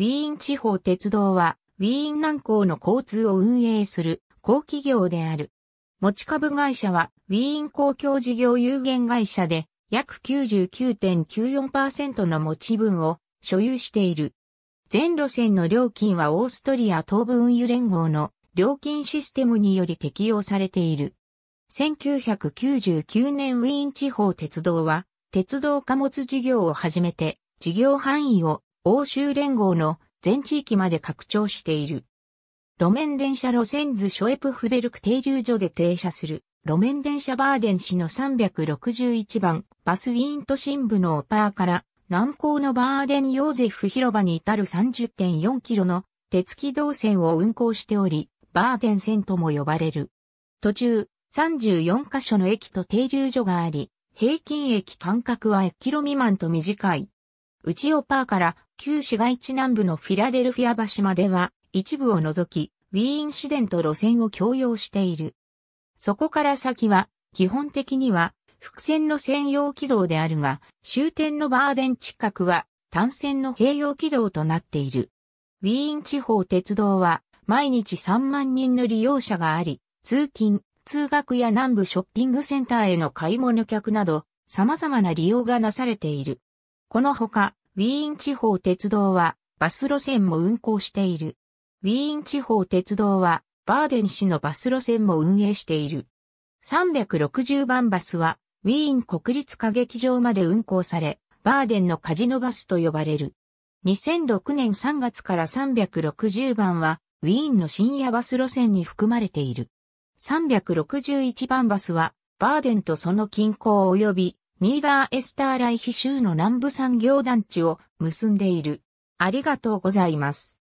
ウィーン地方鉄道は、ウィーン南港の交通を運営する公企業である。持ち株会社は、ウィーン公共事業有限会社で、約99.94%の持ち分を所有している。全路線の料金はオーストリア東部運輸連合の料金システムにより適用されている。1999年ウィーン地方鉄道は、鉄道貨物事業を始めて、事業範囲を欧州連合の全地域まで拡張している。路面電車路線図ショエプフベルク停留所で停車する路面電車バーデン市の361番バスウィーン都心部のオパーから南港のバーデンヨーゼフ広場に至る30.4キロの鉄軌道線を運行しており、バーデン線とも呼ばれる。途中、34カ所の駅と停留所があり、平均駅間隔は1キロ未満と短い。内オパーから旧市街地南部のフィラデルフィア橋までは一部を除き、ウィーン市電と路線を共用している。そこから先は、基本的には、伏線の専用軌道であるが、終点のバーデン近くは、単線の併用軌道となっている。ウィーン地方鉄道は、毎日3万人の利用者があり、通勤、通学や南部ショッピングセンターへの買い物客など、様々な利用がなされている。このほか、ウィーン地方鉄道は、バス路線も運行している。ウィーン地方鉄道は、バーデン市のバス路線も運営している。360番バスは、ウィーン国立歌劇場まで運行され、バーデンのカジノバスと呼ばれる。2006年3月から360番は、ウィーンの深夜バス路線に含まれている。361番バスは、バーデンとその近郊及びニーダーエスターライヒ州の南部産業団地を結んでいる。ありがとうございます。